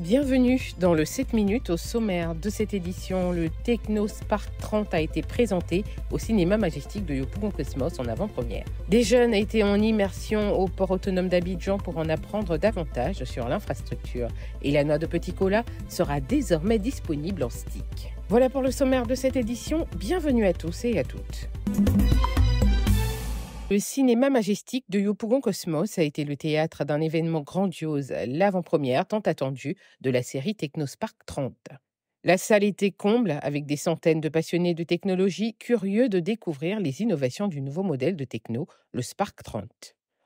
Bienvenue dans le 7 minutes au sommaire de cette édition. Le Techno Spark 30 a été présenté au cinéma majestique de Yopougon Cosmos en avant-première. Des jeunes étaient en immersion au port autonome d'Abidjan pour en apprendre davantage sur l'infrastructure. Et la noix de Petit Cola sera désormais disponible en stick. Voilà pour le sommaire de cette édition. Bienvenue à tous et à toutes. Le cinéma majestique de Yopougon Cosmos a été le théâtre d'un événement grandiose, l'avant-première tant attendue de la série Techno Spark 30. La salle était comble avec des centaines de passionnés de technologie curieux de découvrir les innovations du nouveau modèle de techno, le Spark 30.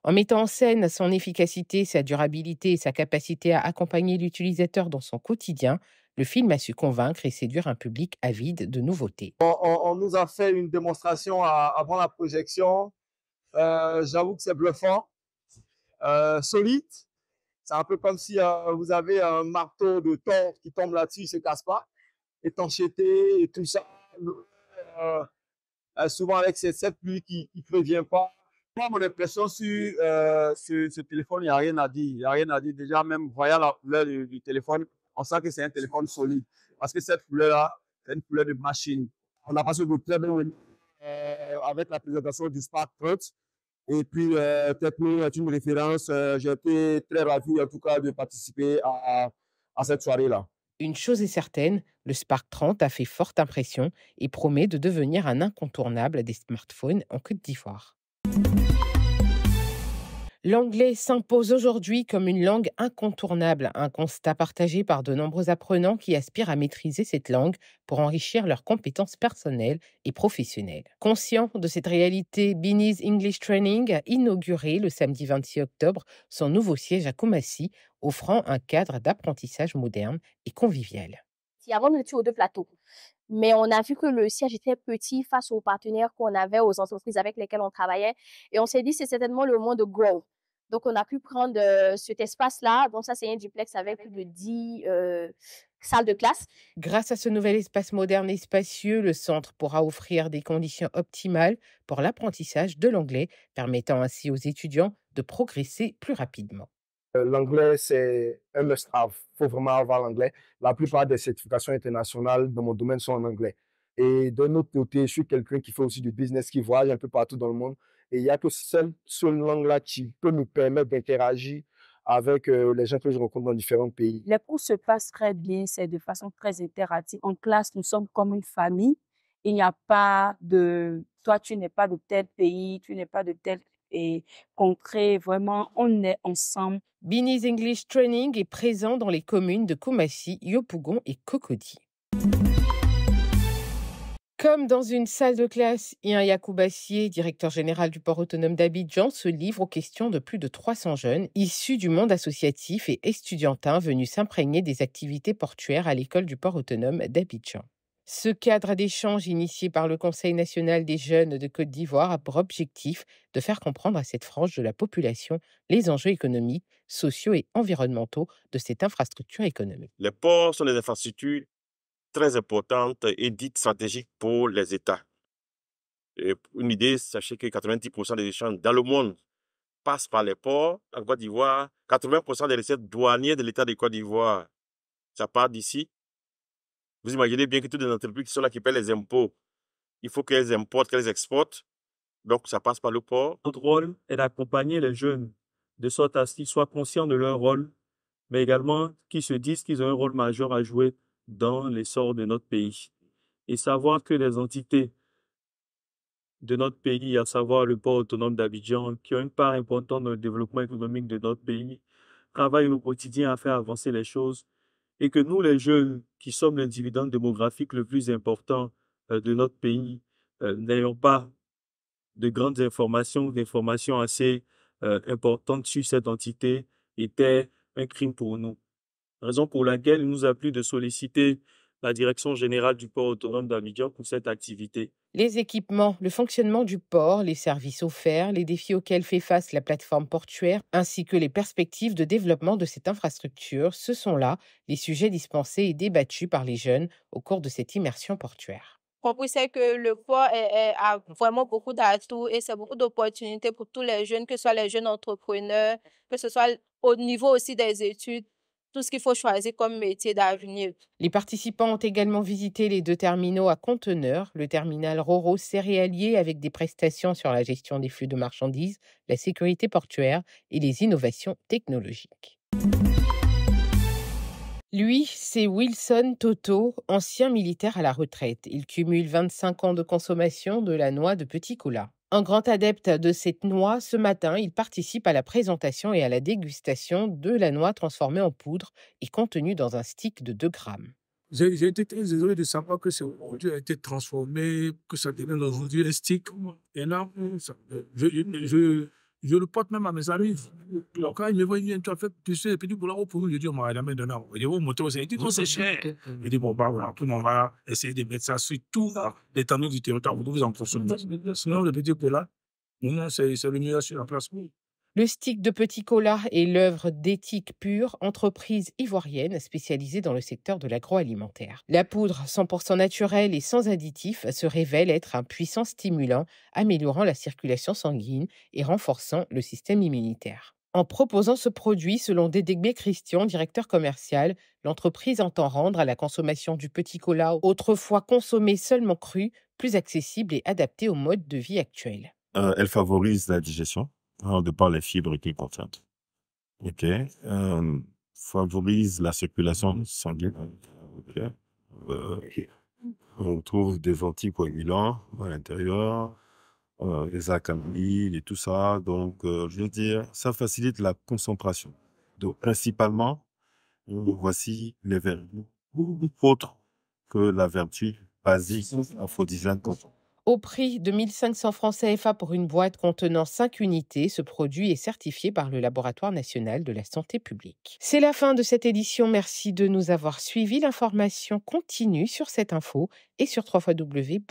En mettant en scène son efficacité, sa durabilité et sa capacité à accompagner l'utilisateur dans son quotidien, le film a su convaincre et séduire un public avide de nouveautés. On, nous a fait une démonstration avant la projection euh, j'avoue que c'est bluffant, euh, solide. C'est un peu comme si euh, vous avez un marteau de tort qui tombe là-dessus, il se casse pas. Étanchéité et tout ça. souvent avec cette, pluie qui ne prévient pas. Moi, mon impression sur ce, téléphone, il n'y a rien à dire. Il n'y a rien à dire. Déjà, même voyant la couleur du, téléphone, on sent que c'est un téléphone solide. Parce que cette couleur-là, c'est une couleur de machine. On n'a pas de très euh, avec la présentation du Spark 30. Et puis, euh, peut-être euh, une référence. J'ai été très ravi, en tout cas, de participer à cette soirée-là. Une chose est certaine, le Spark 30 a fait forte impression et promet de devenir un incontournable des smartphones en Côte d'Ivoire. L'anglais s'impose aujourd'hui comme une langue incontournable, un constat partagé par de nombreux apprenants qui aspirent à maîtriser cette langue pour enrichir leurs compétences personnelles et professionnelles. Conscient de cette réalité, Bini's English Training a inauguré le samedi 26 octobre son nouveau siège à Kumasi, offrant un cadre d'apprentissage moderne et convivial. avant, nous étions aux deux plateaux. Mais on a vu que le siège était petit face aux partenaires qu'on avait, aux entreprises avec lesquelles on travaillait. Et on s'est dit, c'est certainement le moment de grow. Donc, on a pu prendre euh, cet espace-là. Bon, ça, c'est un duplex avec plus de 10 euh, salles de classe. Grâce à ce nouvel espace moderne et spacieux, le centre pourra offrir des conditions optimales pour l'apprentissage de l'anglais, permettant ainsi aux étudiants de progresser plus rapidement. Euh, l'anglais, c'est un must-have. Il faut vraiment avoir l'anglais. La plupart des certifications internationales dans mon domaine sont en anglais. Et d'un autre côté, je suis quelqu'un qui fait aussi du business, qui voyage un peu partout dans le monde. Et il n'y a que seule, seule langue-là qui peut nous permettre d'interagir avec euh, les gens que je rencontre dans différents pays. Les cours se passent très bien, c'est de façon très interactive. En classe, nous sommes comme une famille. Il n'y a pas de toi, tu n'es pas de tel pays, tu n'es pas de tel et concret. Vraiment, on est ensemble. Bini's English Training est présent dans les communes de Koumassi, Yopougon et Cocody. Comme dans une salle de classe, Ian Yacoubassier, directeur général du port autonome d'Abidjan, se livre aux questions de plus de 300 jeunes issus du monde associatif et estudiantin venus s'imprégner des activités portuaires à l'école du port autonome d'Abidjan. Ce cadre d'échange initié par le Conseil national des jeunes de Côte d'Ivoire a pour objectif de faire comprendre à cette frange de la population les enjeux économiques, sociaux et environnementaux de cette infrastructure économique. Les ports sont des infrastructures très importante et dite stratégique pour les États. Et une idée, sachez que 90% des échanges dans le monde passent par les ports. En Côte d'Ivoire, 80% des recettes douanières de l'État de Côte d'Ivoire, ça part d'ici. Vous imaginez bien que toutes les entreprises qui sont là, qui paient les impôts, il faut qu'elles importent, qu'elles exportent. Donc, ça passe par le port. Notre rôle est d'accompagner les jeunes de sorte à ce qu'ils soient conscients de leur rôle, mais également qu'ils se disent qu'ils ont un rôle majeur à jouer dans l'essor de notre pays. Et savoir que les entités de notre pays, à savoir le port autonome d'Abidjan, qui ont une part importante dans le développement économique de notre pays, travaillent au quotidien à faire avancer les choses et que nous, les jeunes, qui sommes le démographique le plus important euh, de notre pays, euh, n'ayons pas de grandes informations, d'informations assez euh, importantes sur cette entité, était un crime pour nous raison pour laquelle il nous a plu de solliciter la direction générale du port autonome d'Abidjan pour cette activité. Les équipements, le fonctionnement du port, les services offerts, les défis auxquels fait face la plateforme portuaire, ainsi que les perspectives de développement de cette infrastructure, ce sont là les sujets dispensés et débattus par les jeunes au cours de cette immersion portuaire On c'est que le port a vraiment beaucoup d'atouts et c'est beaucoup d'opportunités pour tous les jeunes, que ce soit les jeunes entrepreneurs, que ce soit au niveau aussi des études tout ce qu'il faut choisir comme métier d'avenir. Les participants ont également visité les deux terminaux à conteneurs, le terminal Roro céréalier avec des prestations sur la gestion des flux de marchandises, la sécurité portuaire et les innovations technologiques. Lui, c'est Wilson Toto, ancien militaire à la retraite. Il cumule 25 ans de consommation de la noix de petit cola. Un grand adepte de cette noix, ce matin, il participe à la présentation et à la dégustation de la noix transformée en poudre et contenue dans un stick de 2 grammes. J'ai été très désolé de savoir que ce produit a été transformé, que ça devient aujourd'hui un stick énorme. Je le porte même à mes amis. donc quand ils me voient, ils viennent, tu as fait pousser puis du boulots pour nous. Je dis, on m'a jamais donné. Oh, il dit, vous oh, montez non, c'est cher. Il dit, bon, bah, voilà, tout le monde va essayer de mettre ça sur tout ah. les du territoire Vous pour vous en consommer. Sinon, le petit boulot, non, c'est le mieux sur la place. Le stick de Petit Cola est l'œuvre d'Éthique Pure, entreprise ivoirienne spécialisée dans le secteur de l'agroalimentaire. La poudre 100% naturelle et sans additifs se révèle être un puissant stimulant, améliorant la circulation sanguine et renforçant le système immunitaire. En proposant ce produit, selon Dédégbé Christian, directeur commercial, l'entreprise entend rendre à la consommation du petit cola, autrefois consommé seulement cru, plus accessible et adapté au mode de vie actuel. Euh, elle favorise la digestion, Hein, de par les fibres qui contient. OK. Euh, favorise la circulation sanguine. OK. Euh, on trouve des anticoagulants à l'intérieur, euh, les et tout ça. Donc, je veux dire, ça facilite la concentration. Donc, principalement, voici les vertus autres que la vertu basique aphrodisiaque. Au prix de 1500 francs CFA pour une boîte contenant 5 unités, ce produit est certifié par le Laboratoire national de la santé publique. C'est la fin de cette édition. Merci de nous avoir suivis. L'information continue sur cette info et sur www.setinfo.ci.